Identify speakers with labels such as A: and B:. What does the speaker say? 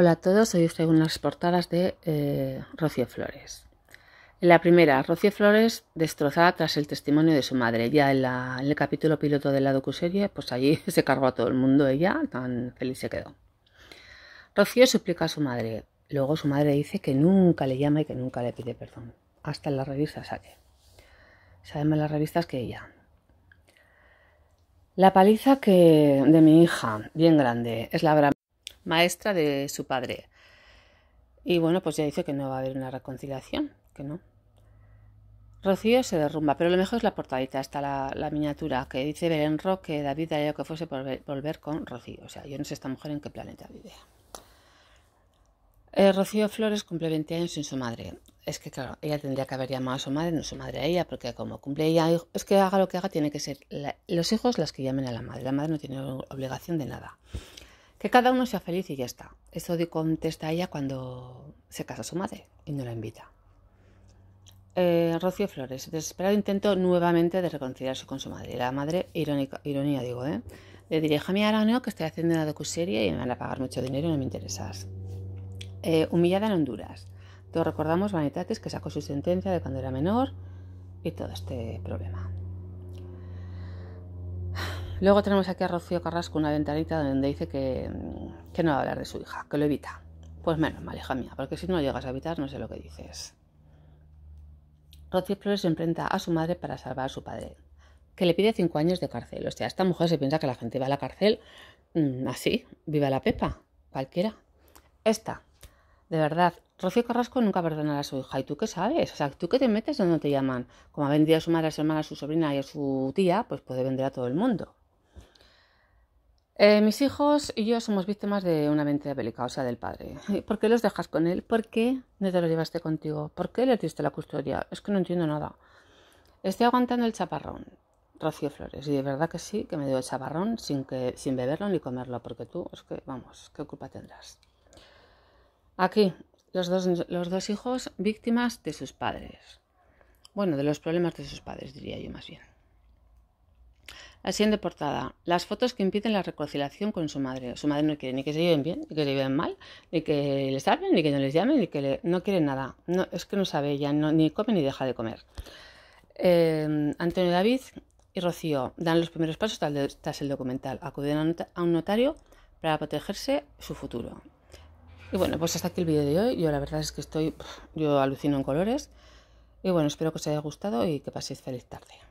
A: Hola a todos, hoy os traigo unas portadas de eh, Rocío Flores. En la primera, Rocío Flores destrozada tras el testimonio de su madre. Ya en, el capítulo piloto de la docuserie, pues allí se cargó a todo el mundo, ella tan feliz se quedó. Rocío suplica a su madre. Luego su madre dice que nunca le llama y que nunca le pide perdón. Hasta en la revista sale. Sabemos las revistas que ella. La paliza que de mi hija, bien grande, es la verdad maestra de su padre. Y bueno, pues ya dice que no va a haber una reconciliación, que no. Rocío se derrumba, pero lo mejor es la portadita, está la, miniatura que dice Belén que David haría lo que fuese por volver con Rocío. O sea, yo no sé esta mujer en qué planeta vive. Eh, Rocío Flores cumple 20 años sin su madre. Es que, claro, ella tendría que haber llamado a su madre, no su madre a ella, porque como cumple ella, es que haga lo que haga, tiene que ser los hijos las que llamen a la madre. La madre no tiene obligación de nada. Que cada uno sea feliz y ya está. Eso contesta ella cuando se casa su madre y no la invita. Eh, Rocío Flores, desesperado intento nuevamente de reconciliarse con su madre. La madre, irónica, ironía digo, ¿eh? Le a mi Araneo, que estoy haciendo una docu-serie y me van a pagar mucho dinero y no me interesas. Eh, humillada en Honduras. Todos recordamos Vanitatis que sacó su sentencia de cuando era menor y todo este problema. Luego tenemos aquí a Rocío Carrasco una ventanita donde dice mm, que, no va a hablar de su hija, que lo evita. Pues menos mal, hija mía, porque si no llegas a evitar, no sé lo que dices. Rocío Flores enfrenta a su madre para salvar a su padre, que le pide cinco años de cárcel. O sea, esta mujer se piensa que la gente va a la cárcel mm, así, viva la pepa, cualquiera. Esta, de verdad, Rocío Carrasco nunca perdonará a su hija. ¿Y tú qué sabes? O sea, ¿tú qué te metes donde te llaman? Como ha vendido a su madre, a su hermana, a su sobrina y a su tía, pues puede vender a todo el mundo. Eh, mis hijos y yo somos víctimas de una mente bélica, o sea, del padre. ¿Por qué los dejas con él? ¿Por qué no te lo llevaste contigo? ¿Por qué le diste la custodia? Es que no entiendo nada. Estoy aguantando el chaparrón, Rocío Flores, y de verdad que sí, que me dio el chaparrón sin, sin beberlo ni comerlo, porque tú, es que, vamos, ¿qué culpa tendrás? Aquí, los dos, los dos hijos víctimas de sus padres. Bueno, de los problemas de sus padres, diría yo más bien. Haciendo portada, las fotos que impiden la reconciliación con su madre. Su madre no quiere ni que se lleven bien, ni que se lleven mal, ni que les hablen, ni que no les llamen, ni que le... no quieren nada. No, es que no sabe ella, no, ni come ni deja de comer. Em, Antonio David y Rocío dan los primeros pasos tras el documental. Acuden a un notario para protegerse su futuro. Y bueno, pues hasta aquí el vídeo de hoy. Yo la verdad es que estoy, yo alucino en colores. Y bueno, espero que os haya gustado y que paséis feliz tarde.